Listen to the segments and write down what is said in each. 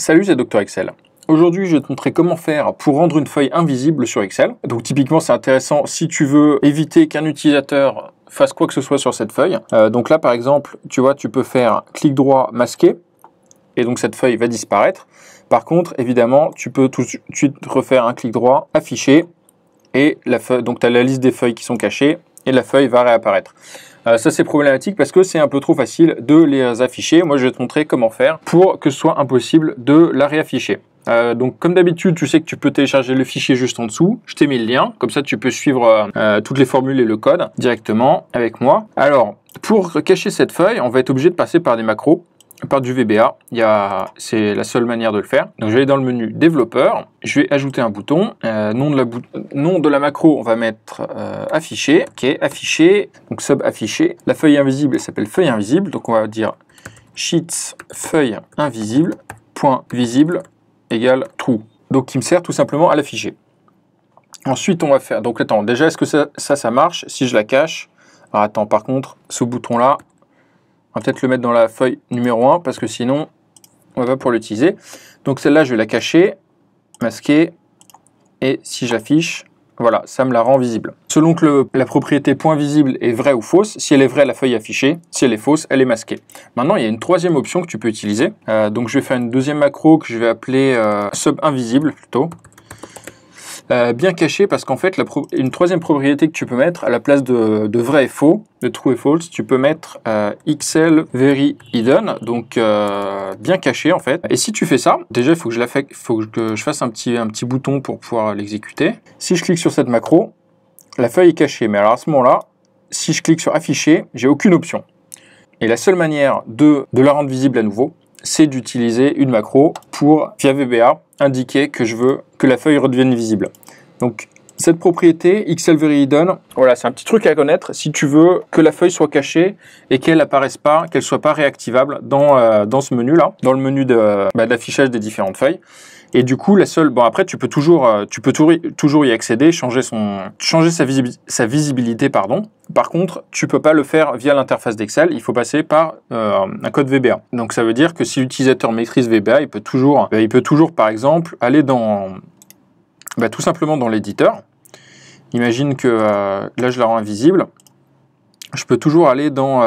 Salut, c'est Dr Excel. Aujourd'hui, je vais te montrer comment faire pour rendre une feuille invisible sur Excel. Donc typiquement, c'est intéressant si tu veux éviter qu'un utilisateur fasse quoi que ce soit sur cette feuille. Euh, donc là, par exemple, tu vois, tu peux faire clic droit masquer, et donc cette feuille va disparaître. Par contre, évidemment, tu peux tout de suite refaire un clic droit afficher, et la donc tu as la liste des feuilles qui sont cachées, et la feuille va réapparaître. Euh, ça, c'est problématique parce que c'est un peu trop facile de les afficher. Moi, je vais te montrer comment faire pour que ce soit impossible de la réafficher. Euh, donc comme d'habitude, tu sais que tu peux télécharger le fichier juste en dessous. Je t'ai mis le lien, comme ça tu peux suivre euh, toutes les formules et le code directement avec moi. Alors, pour cacher cette feuille, on va être obligé de passer par des macros par du VBA. C'est la seule manière de le faire. Donc je vais aller dans le menu développeur, je vais ajouter un bouton. Euh, nom, de la macro, on va mettre Afficher, euh, affiché. Ok, affiché, donc sub affiché. La feuille invisible, s'appelle feuille invisible. Donc on va dire sheets feuille invisible, point visible égale true. Donc qui me sert tout simplement à l'afficher. Ensuite, on va faire... Donc attends, déjà, est-ce que ça, ça, ça marche Si je la cache... Alors ah, attends, par contre, ce bouton-là, on va peut-être le mettre dans la feuille numéro 1 parce que sinon, on va pas pour l'utiliser. Donc celle-là, je vais la cacher, masquer. Et si j'affiche, voilà, ça me la rend visible. Selon que la propriété point visible est vraie ou fausse, si elle est vraie, la feuille est affichée. Si elle est fausse, elle est masquée. Maintenant, il y a une troisième option que tu peux utiliser. Euh, donc, je vais faire une deuxième macro que je vais appeler euh, sub invisible plutôt. Euh, bien caché parce qu'en fait, la une troisième propriété que tu peux mettre à la place de, vrai et faux, de true et false, tu peux mettre euh, XL very hidden, donc euh, bien caché en fait. Et si tu fais ça, déjà il faut que je la faut que je fasse un petit, un petit bouton pour pouvoir l'exécuter. Si je clique sur cette macro, la feuille est cachée. Mais alors à ce moment-là, si je clique sur afficher, j'ai aucune option. Et la seule manière de, de la rendre visible à nouveau, c'est d'utiliser une macro pour, via VBA, indiquer que je veux que la feuille redevienne visible. Donc, cette propriété, XLVERYHIDDEN, voilà, c'est un petit truc à connaître si tu veux que la feuille soit cachée et qu'elle n'apparaisse pas, qu'elle soit pas réactivable dans, euh, ce menu-là, dans le menu bah, d'affichage de, des différentes feuilles. Et du coup, la seule, bon après, tu peux toujours, euh, tu peux toujours y accéder, changer son, changer sa, sa visibilité, pardon. Par contre, tu ne peux pas le faire via l'interface d'Excel. Il faut passer par euh, un code VBA. Donc ça veut dire que si l'utilisateur maîtrise VBA, il peut toujours, bah, il peut toujours, par exemple, aller dans, bah, tout simplement dans l'éditeur. Imagine que euh, là, je la rends invisible. Je peux toujours aller dans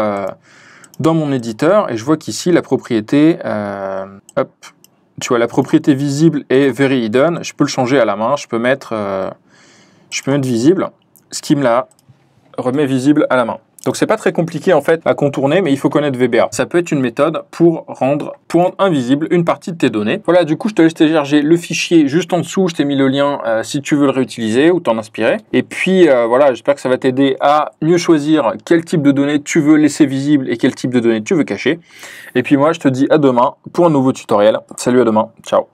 dans mon éditeur et je vois qu'ici la propriété, hop, tu vois, la propriété visible est very hidden. Je peux le changer à la main. Je peux mettre, euh, je peux mettre visible, ce qui me la remet visible à la main. Donc c'est pas très compliqué en fait à contourner, mais il faut connaître VBA. Ça peut être une méthode pour rendre, pour invisible une partie de tes données. Voilà, du coup je te laisse télécharger le fichier juste en dessous, je t'ai mis le lien euh, si tu veux le réutiliser ou t'en inspirer. Et puis euh, voilà, j'espère que ça va t'aider à mieux choisir quel type de données tu veux laisser visible et quel type de données tu veux cacher. Et puis moi je te dis à demain pour un nouveau tutoriel. Salut à demain, ciao